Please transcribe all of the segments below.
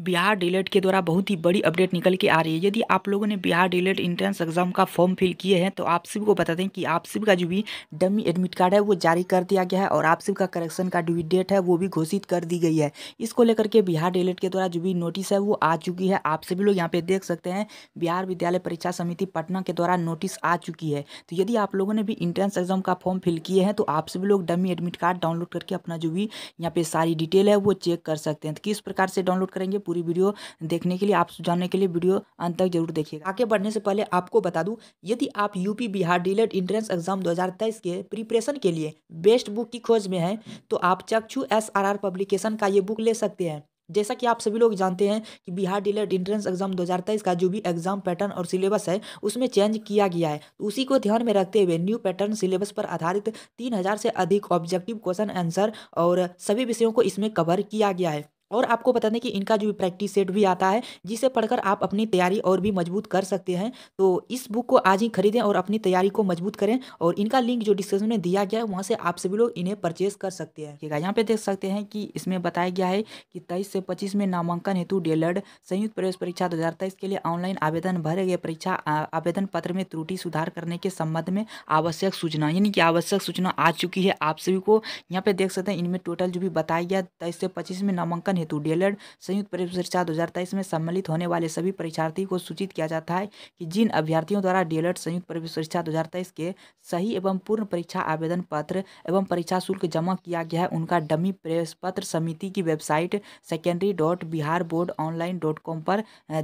Bihar डीलेट e के द्वारा बहुत ही बड़ी अपडेट निकल के आ रही है यदि आप लोगों ने बिहार डीलेट इंट्रेंस एग्जाम का फॉर्म फिल किए हैं तो आप सभी को बता दें कि आप सभी का जो भी डमी एडमिट कार्ड है वो जारी कर दिया गया है और आप सभी का करेक्शन का ड्यू डेट है वो भी घोषित कर दी गई है इसको लेकर के बिहार डीलेट e के द्वारा जो भी नोटिस है वो आ चुकी है आप सभी लोग यहाँ पे देख सकते हैं बिहार विद्यालय परीक्षा समिति पटना के द्वारा नोटिस आ चुकी है तो यदि आप लोगों ने भी इंट्रेंस एग्जाम का फॉर्म फिल किए हैं तो आप सभी लोग डमी एडमिट कार्ड डाउनलोड करके अपना जो भी यहाँ पे सारी डिटेल है वो चेक कर सकते हैं तो किस प्रकार से डाउनलोड करेंगे करेंगे पूरी वीडियो देखने के लिए आप जानने के लिए वीडियो अंत तक जरूर देखिएगा आगे बढ़ने से पहले आपको बता दूं यदि आप UP Bihar DElEd entrance exam 2023 के प्रिपरेशन के लिए बेस्ट बुक की खोज में हैं तो आप चक्षु एस पब्लिकेशन का ये बुक ले सकते हैं जैसा कि आप सभी लोग जानते हैं कि बिहार डीलेट इंट्रेंस एग्जाम 2023 का जो भी एग्जाम पैटर्न और सिलेबस है उसमें चेंज किया गया है तो उसी को ध्यान में रखते हुए न्यू पैटर्न सिलेबस पर आधारित 3000 से अधिक ऑब्जेक्टिव क्वेश्चन आंसर और सभी विषयों को इसमें कवर किया गया है और आपको बता दें कि इनका जो प्रैक्टिस सेट भी आता है जिसे पढ़कर आप अपनी तैयारी और भी मजबूत कर सकते हैं तो इस बुक को आज ही खरीदें और अपनी तैयारी को मजबूत करें और इनका लिंक जो डिस्क्रिप्शन में दिया गया है वहाँ से आप सभी लोग इन्हें परचेज कर सकते हैं ठीक है यहाँ पे देख सकते हैं कि इसमें बताया गया है कि तेईस से पच्चीस में नामांकन हेतु डेलर्ड संयुक्त प्रवेश परीक्षा दो के लिए ऑनलाइन आवेदन भरे गए परीक्षा आवेदन पत्र में त्रुटि सुधार करने के संबंध में आवश्यक सूचना यानी कि आवश्यक सूचना आ चुकी है आप सभी को यहाँ पे देख सकते हैं इनमें टोटल जो भी बताया गया तेईस से पच्चीस में नामांकन हेतु डीएलएड संयुक्त परीक्षा दो में सम्मिलित होने वाले सभी परीक्षार्थी को सूचित किया जाता है कि जिन अभ्यर्थियों द्वारा डीएलएड संयुक्त परीक्षा दो के सही एवं पूर्ण परीक्षा आवेदन पत्र एवं परीक्षा शुल्क जमा किया गया है उनका डमी प्रवेश पत्र समिति की website secondary dot Bihar board online dot com पर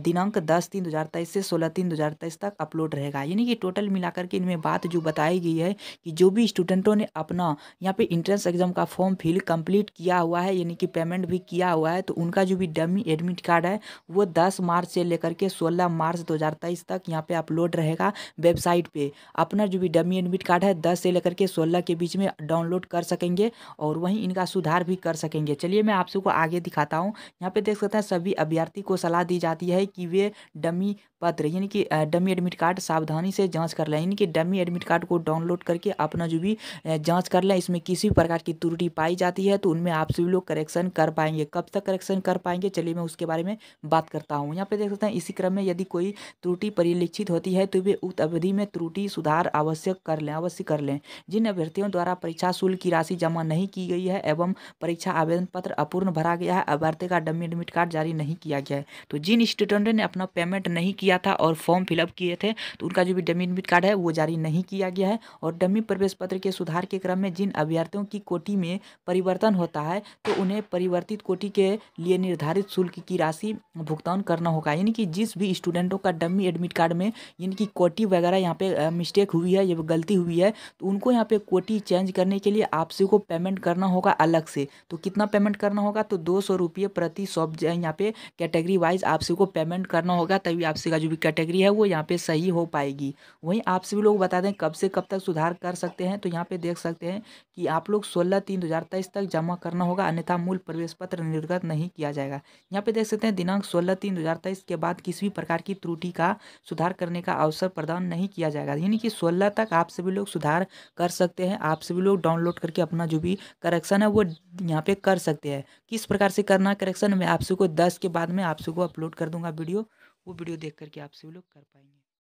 दिनांक दस तीन दो हज़ार तेईस से सोलह तीन दो हज़ार तेईस तक अपलोड रहेगा यानी कि टोटल मिलाकर के इनमें बात जो बताई गई है कि जो भी स्टूडेंटों ने अपना यहाँ पे इंट्रेंस एग्जाम का फॉर्म फिल कंप्लीट किया हुआ है यानी कि पेमेंट भी किया हुआ हुआ है तो उनका जो भी डमी एडमिट कार्ड है वो दस मार्च से लेकर के सोलह मार्च दो तक यहाँ पे अपलोड रहेगा वेबसाइट पे अपना जो भी डमी एडमिट कार्ड है दस से लेकर के सोलह के बीच में डाउनलोड कर सकेंगे और वहीं इनका सुधार भी कर सकेंगे चलिए मैं आप सबको आगे दिखाता हूँ यहाँ पे देख सकते हैं सभी अभ्यर्थी को सलाह दी जाती है कि वे डमी पत्र यानी कि डमी एडमिट कार्ड सावधानी से जांच कर लें यानी कि डमी एडमिट कार्ड को डाउनलोड करके अपना जो भी जांच कर लें इसमें किसी प्रकार की त्रुटि पाई जाती है तो उनमें आप सभी लोग करेक्शन कर पाएंगे कब तक तक करेक्शन कर पाएंगे चलिए मैं उसके बारे में बात करता हूँ यहाँ पे देख सकते हैं इसी क्रम में यदि कोई त्रुटि परिलक्षित होती है तो वे उक्त अवधि में त्रुटि सुधार आवश्यक कर लें अवश्य कर लें जिन अभ्यर्थियों द्वारा परीक्षा शुल्क की राशि जमा नहीं की गई है एवं परीक्षा आवेदन पत्र अपूर्ण भरा गया है अभ्यर्थी का डमी एडमिट कार्ड जारी नहीं किया गया है तो जिन स्टूडेंट ने अपना पेमेंट नहीं किया था और फॉर्म फिलअप किए थे तो उनका जो भी डमी एडमिट कार्ड है वो जारी नहीं किया गया है और डमी प्रवेश पत्र के सुधार के क्रम में जिन अभ्यर्थियों की कोटी में परिवर्तन होता है तो उन्हें परिवर्तित कोटी के लिए निर्धारित शुल्क की राशि भुगतान करना होगा यानी कि जिस भी स्टूडेंटों का डम्मी एडमिट कार्ड में यानी कि कोटी वगैरह यहाँ पे मिस्टेक हुई है या गलती हुई है तो उनको यहाँ पे कोटी चेंज करने के लिए आपसे को पेमेंट करना होगा अलग से तो कितना पेमेंट करना होगा तो दो सौ रुपये प्रति सब यहाँ पे कैटेगरी वाइज आपसे को पेमेंट करना होगा तभी आपसे का जो भी कैटेगरी है वो यहाँ पे सही हो पाएगी वहीं आपसे भी लोग बता दें कब से कब तक सुधार कर सकते हैं तो यहाँ पे देख सकते हैं कि आप लोग सोलह तीन दो तक जमा करना होगा अन्यथा मूल प्रवेश पत्र अंतर्गत नहीं किया जाएगा यहाँ पे देख सकते हैं दिनांक सोलह तीन दो हज़ार तेईस के बाद किसी भी प्रकार की त्रुटि का सुधार करने का अवसर प्रदान नहीं किया जाएगा यानी कि सोलह तक आप सभी लोग सुधार कर सकते हैं आप सभी लोग डाउनलोड करके अपना जो भी करेक्शन है वो यहाँ पे कर सकते हैं किस प्रकार से करना करेक्शन मैं आप सबको दस के बाद में आप सबको अपलोड कर दूंगा वीडियो वो वीडियो देख करके आप सभी लोग कर पाएंगे